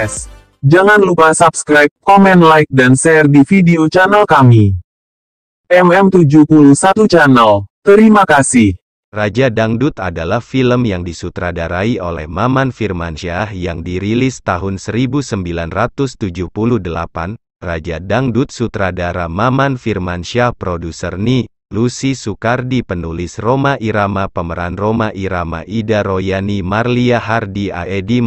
PS. Jangan lupa subscribe, komen, like, dan share di video channel kami. MM71 Channel. Terima kasih. Raja Dangdut adalah film yang disutradarai oleh Maman Firmansyah yang dirilis tahun 1978. Raja Dangdut sutradara Maman Firmansyah produser Nih Lucy Sukardi penulis Roma Irama pemeran Roma Irama Ida Royani Marlia Hardi Aedi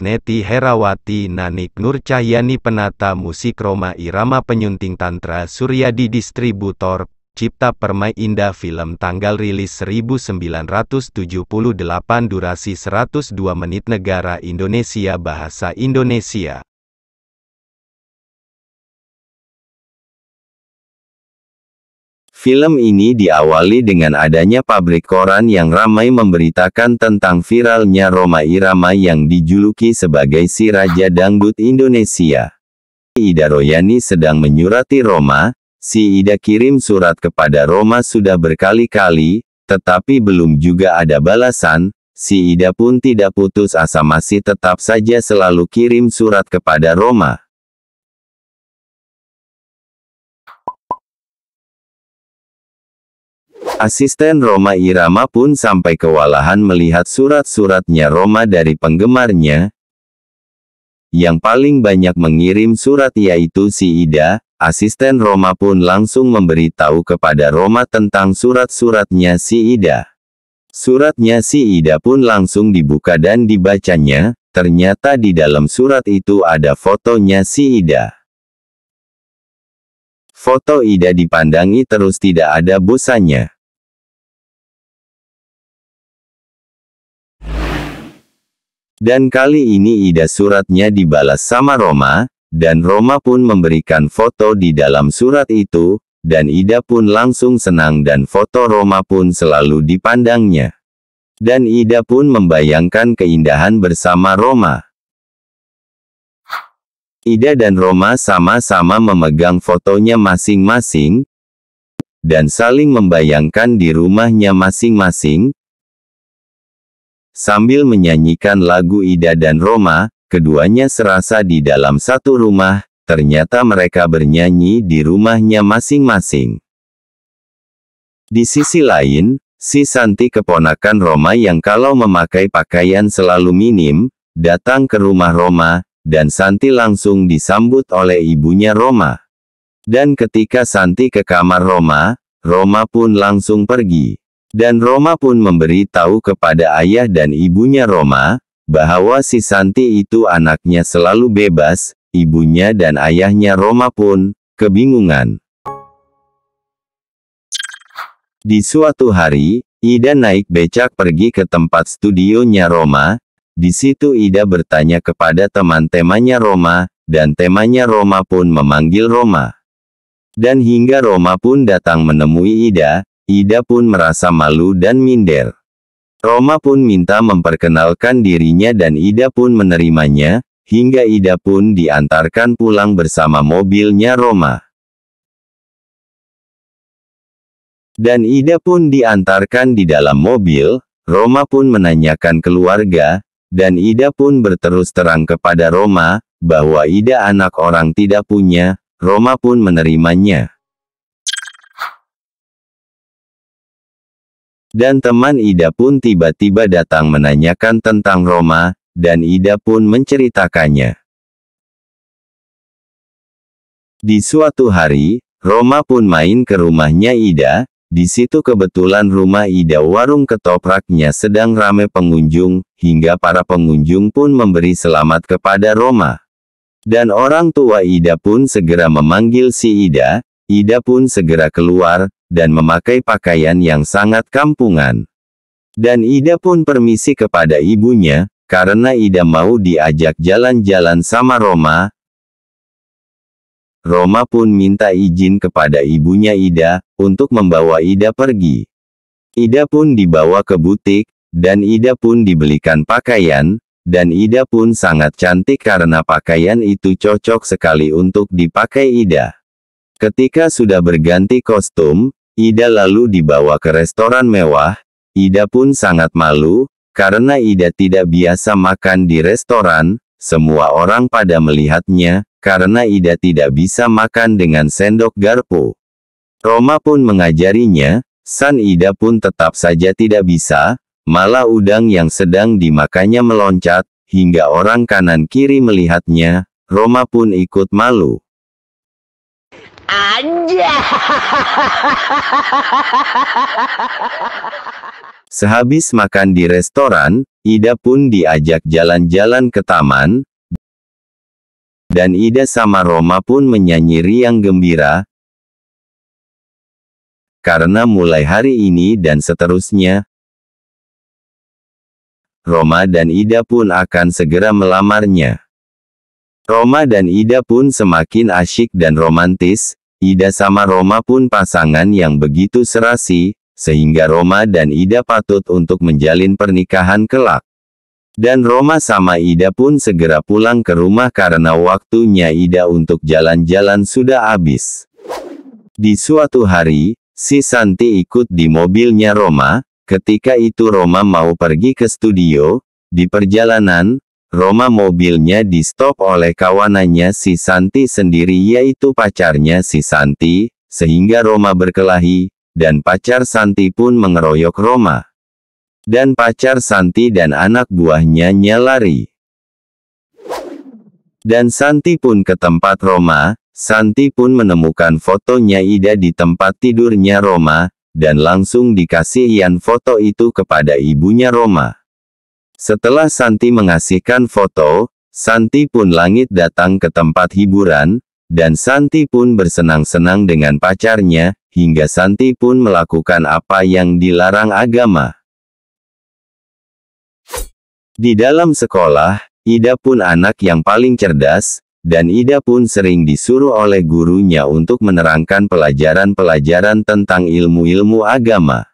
Neti Herawati Nanik Nur Cahyani penata musik Roma Irama penyunting Tantra Suryadi distributor Cipta Permai Indah film tanggal rilis 1978 durasi 102 menit negara Indonesia bahasa Indonesia Film ini diawali dengan adanya pabrik koran yang ramai memberitakan tentang viralnya Roma Irama yang dijuluki sebagai si Raja Dangdut Indonesia. Ida Royani sedang menyurati Roma, si Ida kirim surat kepada Roma sudah berkali-kali, tetapi belum juga ada balasan, si Ida pun tidak putus asa masih tetap saja selalu kirim surat kepada Roma. Asisten Roma Irama pun sampai kewalahan melihat surat-suratnya Roma dari penggemarnya, yang paling banyak mengirim surat yaitu si Ida, asisten Roma pun langsung memberitahu kepada Roma tentang surat-suratnya si Ida. Suratnya si Ida pun langsung dibuka dan dibacanya, ternyata di dalam surat itu ada fotonya si Ida. Foto Ida dipandangi terus tidak ada busanya. Dan kali ini Ida suratnya dibalas sama Roma, dan Roma pun memberikan foto di dalam surat itu, dan Ida pun langsung senang dan foto Roma pun selalu dipandangnya. Dan Ida pun membayangkan keindahan bersama Roma. Ida dan Roma sama-sama memegang fotonya masing-masing, dan saling membayangkan di rumahnya masing-masing, Sambil menyanyikan lagu Ida dan Roma, keduanya serasa di dalam satu rumah, ternyata mereka bernyanyi di rumahnya masing-masing. Di sisi lain, si Santi keponakan Roma yang kalau memakai pakaian selalu minim, datang ke rumah Roma, dan Santi langsung disambut oleh ibunya Roma. Dan ketika Santi ke kamar Roma, Roma pun langsung pergi. Dan Roma pun memberi tahu kepada ayah dan ibunya Roma, bahwa si Santi itu anaknya selalu bebas, ibunya dan ayahnya Roma pun, kebingungan. Di suatu hari, Ida naik becak pergi ke tempat studionya Roma, di situ Ida bertanya kepada teman-temannya Roma, dan temannya Roma pun memanggil Roma. Dan hingga Roma pun datang menemui Ida, Ida pun merasa malu dan minder. Roma pun minta memperkenalkan dirinya dan Ida pun menerimanya, hingga Ida pun diantarkan pulang bersama mobilnya Roma. Dan Ida pun diantarkan di dalam mobil, Roma pun menanyakan keluarga, dan Ida pun berterus terang kepada Roma, bahwa Ida anak orang tidak punya, Roma pun menerimanya. Dan teman Ida pun tiba-tiba datang menanyakan tentang Roma, dan Ida pun menceritakannya. Di suatu hari, Roma pun main ke rumahnya Ida, di situ kebetulan rumah Ida warung ketopraknya sedang ramai pengunjung, hingga para pengunjung pun memberi selamat kepada Roma. Dan orang tua Ida pun segera memanggil si Ida, Ida pun segera keluar, dan memakai pakaian yang sangat kampungan. Dan Ida pun permisi kepada ibunya, karena Ida mau diajak jalan-jalan sama Roma. Roma pun minta izin kepada ibunya Ida, untuk membawa Ida pergi. Ida pun dibawa ke butik, dan Ida pun dibelikan pakaian, dan Ida pun sangat cantik karena pakaian itu cocok sekali untuk dipakai Ida. Ketika sudah berganti kostum, Ida lalu dibawa ke restoran mewah, Ida pun sangat malu, karena Ida tidak biasa makan di restoran, semua orang pada melihatnya, karena Ida tidak bisa makan dengan sendok garpu. Roma pun mengajarinya, San Ida pun tetap saja tidak bisa, malah udang yang sedang dimakannya meloncat, hingga orang kanan kiri melihatnya, Roma pun ikut malu. Aja. Sehabis makan di restoran, Ida pun diajak jalan-jalan ke taman, dan Ida sama Roma pun menyanyi riang gembira, karena mulai hari ini dan seterusnya, Roma dan Ida pun akan segera melamarnya. Roma dan Ida pun semakin asyik dan romantis, Ida sama Roma pun pasangan yang begitu serasi, sehingga Roma dan Ida patut untuk menjalin pernikahan kelak. Dan Roma sama Ida pun segera pulang ke rumah karena waktunya Ida untuk jalan-jalan sudah habis. Di suatu hari, si Santi ikut di mobilnya Roma, ketika itu Roma mau pergi ke studio, di perjalanan, Roma mobilnya di stop oleh kawanannya si Santi sendiri yaitu pacarnya si Santi, sehingga Roma berkelahi, dan pacar Santi pun mengeroyok Roma. Dan pacar Santi dan anak buahnya nyelari. Dan Santi pun ke tempat Roma, Santi pun menemukan fotonya Ida di tempat tidurnya Roma, dan langsung dikasih dikasihian foto itu kepada ibunya Roma. Setelah Santi mengasihkan foto, Santi pun langit datang ke tempat hiburan, dan Santi pun bersenang-senang dengan pacarnya, hingga Santi pun melakukan apa yang dilarang agama. Di dalam sekolah, Ida pun anak yang paling cerdas, dan Ida pun sering disuruh oleh gurunya untuk menerangkan pelajaran-pelajaran tentang ilmu-ilmu agama.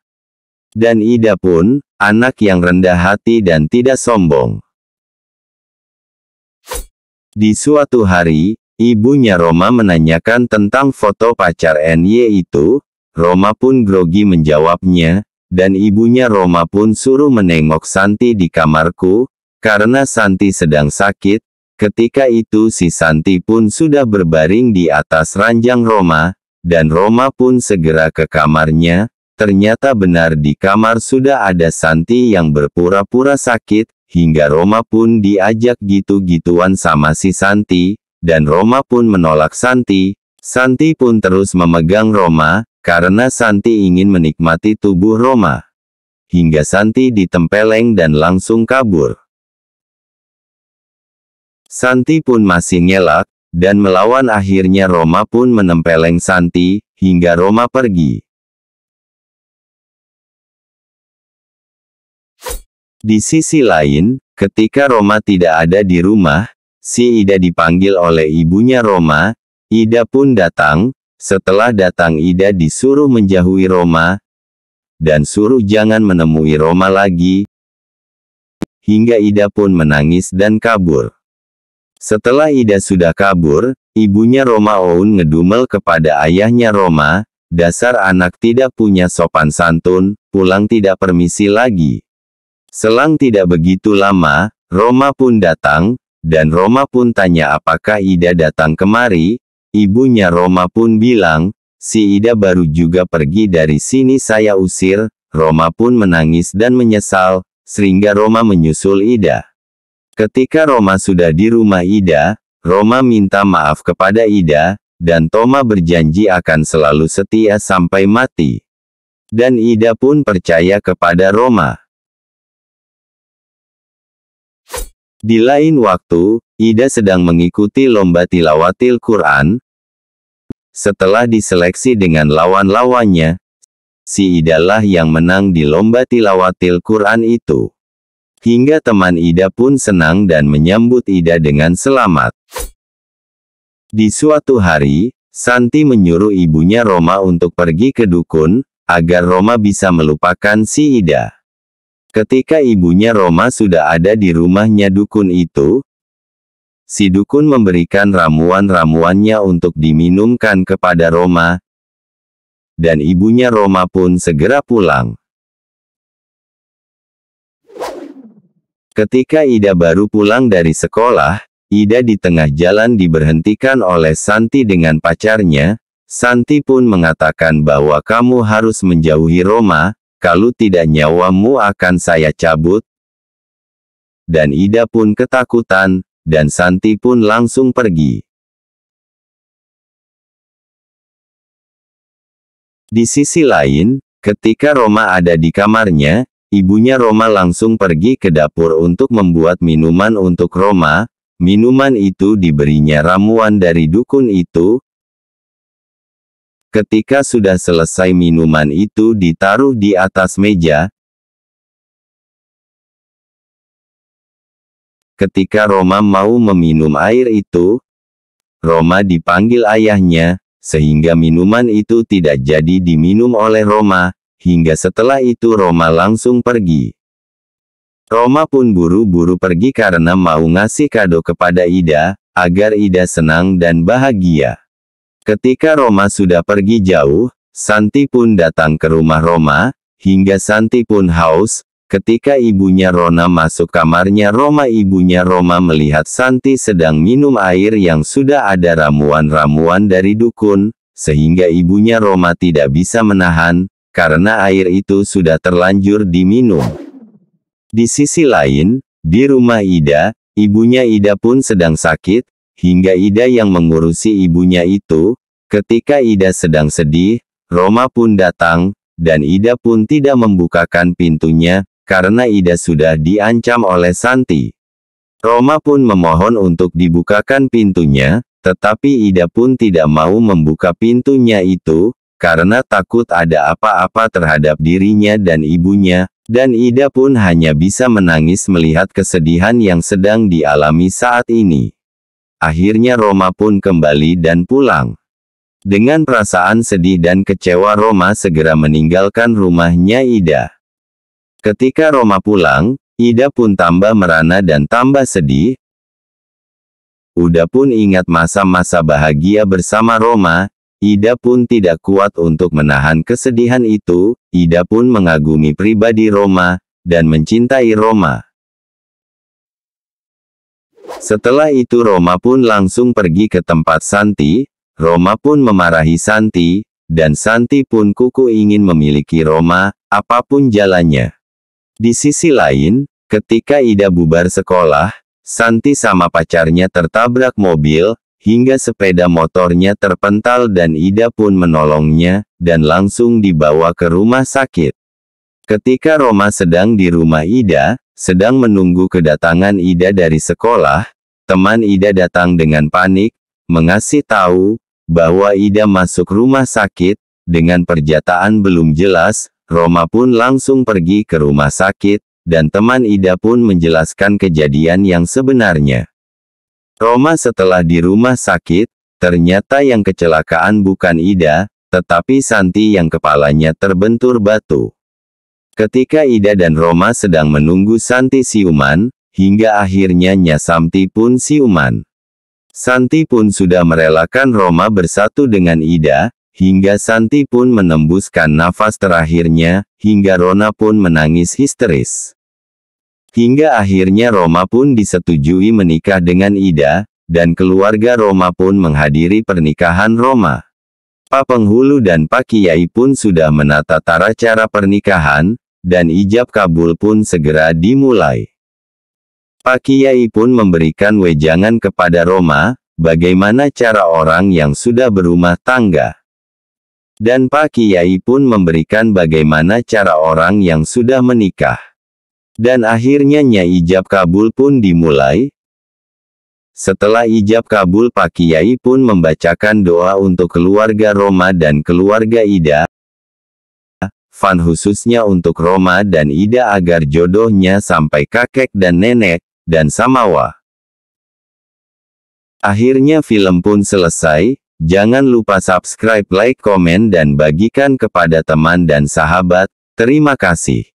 Dan Ida pun, anak yang rendah hati dan tidak sombong. Di suatu hari, ibunya Roma menanyakan tentang foto pacar NY itu, Roma pun grogi menjawabnya, dan ibunya Roma pun suruh menengok Santi di kamarku, karena Santi sedang sakit, ketika itu si Santi pun sudah berbaring di atas ranjang Roma, dan Roma pun segera ke kamarnya, Ternyata benar di kamar sudah ada Santi yang berpura-pura sakit, hingga Roma pun diajak gitu-gituan sama si Santi, dan Roma pun menolak Santi. Santi pun terus memegang Roma, karena Santi ingin menikmati tubuh Roma. Hingga Santi ditempeleng dan langsung kabur. Santi pun masih ngelak, dan melawan akhirnya Roma pun menempeleng Santi, hingga Roma pergi. Di sisi lain, ketika Roma tidak ada di rumah, si Ida dipanggil oleh ibunya Roma, Ida pun datang, setelah datang Ida disuruh menjauhi Roma, dan suruh jangan menemui Roma lagi, hingga Ida pun menangis dan kabur. Setelah Ida sudah kabur, ibunya Roma Oun ngedumel kepada ayahnya Roma, dasar anak tidak punya sopan santun, pulang tidak permisi lagi. Selang tidak begitu lama, Roma pun datang, dan Roma pun tanya apakah Ida datang kemari, ibunya Roma pun bilang, si Ida baru juga pergi dari sini saya usir, Roma pun menangis dan menyesal, sehingga Roma menyusul Ida. Ketika Roma sudah di rumah Ida, Roma minta maaf kepada Ida, dan Toma berjanji akan selalu setia sampai mati. Dan Ida pun percaya kepada Roma. Di lain waktu, Ida sedang mengikuti lomba tilawatil Quran. Setelah diseleksi dengan lawan-lawannya, si Ida lah yang menang di lomba tilawatil Quran itu. Hingga teman Ida pun senang dan menyambut Ida dengan selamat. Di suatu hari, Santi menyuruh ibunya Roma untuk pergi ke dukun, agar Roma bisa melupakan si Ida. Ketika ibunya Roma sudah ada di rumahnya dukun itu, si dukun memberikan ramuan-ramuannya untuk diminumkan kepada Roma, dan ibunya Roma pun segera pulang. Ketika Ida baru pulang dari sekolah, Ida di tengah jalan diberhentikan oleh Santi dengan pacarnya. Santi pun mengatakan bahwa kamu harus menjauhi Roma, kalau tidak nyawamu akan saya cabut. Dan Ida pun ketakutan, dan Santi pun langsung pergi. Di sisi lain, ketika Roma ada di kamarnya, ibunya Roma langsung pergi ke dapur untuk membuat minuman untuk Roma, minuman itu diberinya ramuan dari dukun itu, Ketika sudah selesai minuman itu ditaruh di atas meja, Ketika Roma mau meminum air itu, Roma dipanggil ayahnya, sehingga minuman itu tidak jadi diminum oleh Roma, hingga setelah itu Roma langsung pergi. Roma pun buru-buru pergi karena mau ngasih kado kepada Ida, agar Ida senang dan bahagia. Ketika Roma sudah pergi jauh, Santi pun datang ke rumah Roma, hingga Santi pun haus. Ketika ibunya Rona masuk kamarnya Roma ibunya Roma melihat Santi sedang minum air yang sudah ada ramuan-ramuan dari dukun, sehingga ibunya Roma tidak bisa menahan, karena air itu sudah terlanjur diminum. Di sisi lain, di rumah Ida, ibunya Ida pun sedang sakit, hingga Ida yang mengurusi ibunya itu, ketika Ida sedang sedih, Roma pun datang, dan Ida pun tidak membukakan pintunya, karena Ida sudah diancam oleh Santi. Roma pun memohon untuk dibukakan pintunya, tetapi Ida pun tidak mau membuka pintunya itu, karena takut ada apa-apa terhadap dirinya dan ibunya, dan Ida pun hanya bisa menangis melihat kesedihan yang sedang dialami saat ini akhirnya Roma pun kembali dan pulang. Dengan perasaan sedih dan kecewa Roma segera meninggalkan rumahnya Ida. Ketika Roma pulang, Ida pun tambah merana dan tambah sedih. Uda pun ingat masa-masa bahagia bersama Roma, Ida pun tidak kuat untuk menahan kesedihan itu, Ida pun mengagumi pribadi Roma, dan mencintai Roma. Setelah itu Roma pun langsung pergi ke tempat Santi, Roma pun memarahi Santi, dan Santi pun kuku ingin memiliki Roma, apapun jalannya. Di sisi lain, ketika Ida bubar sekolah, Santi sama pacarnya tertabrak mobil, hingga sepeda motornya terpental dan Ida pun menolongnya, dan langsung dibawa ke rumah sakit. Ketika Roma sedang di rumah Ida, sedang menunggu kedatangan Ida dari sekolah, teman Ida datang dengan panik, mengasih tahu bahwa Ida masuk rumah sakit, dengan perjataan belum jelas, Roma pun langsung pergi ke rumah sakit, dan teman Ida pun menjelaskan kejadian yang sebenarnya. Roma setelah di rumah sakit, ternyata yang kecelakaan bukan Ida, tetapi Santi yang kepalanya terbentur batu. Ketika Ida dan Roma sedang menunggu Santi siuman, hingga akhirnya Nyasamti pun siuman. Santi pun sudah merelakan Roma bersatu dengan Ida, hingga Santi pun menembuskan nafas terakhirnya, hingga Rona pun menangis histeris. Hingga akhirnya Roma pun disetujui menikah dengan Ida, dan keluarga Roma pun menghadiri pernikahan Roma. Pak Penghulu dan Pak Kiai pun sudah menata tara cara pernikahan, dan ijab kabul pun segera dimulai. Pak Kiai pun memberikan wejangan kepada Roma, bagaimana cara orang yang sudah berumah tangga. Dan Pak Kiai pun memberikan bagaimana cara orang yang sudah menikah. Dan akhirnya Nyai Ijab Kabul pun dimulai. Setelah Ijab Kabul Pak Kiai pun membacakan doa untuk keluarga Roma dan keluarga Ida, fan khususnya untuk Roma dan Ida agar jodohnya sampai kakek dan nenek, dan Samawa. Akhirnya film pun selesai, jangan lupa subscribe, like, komen dan bagikan kepada teman dan sahabat, terima kasih.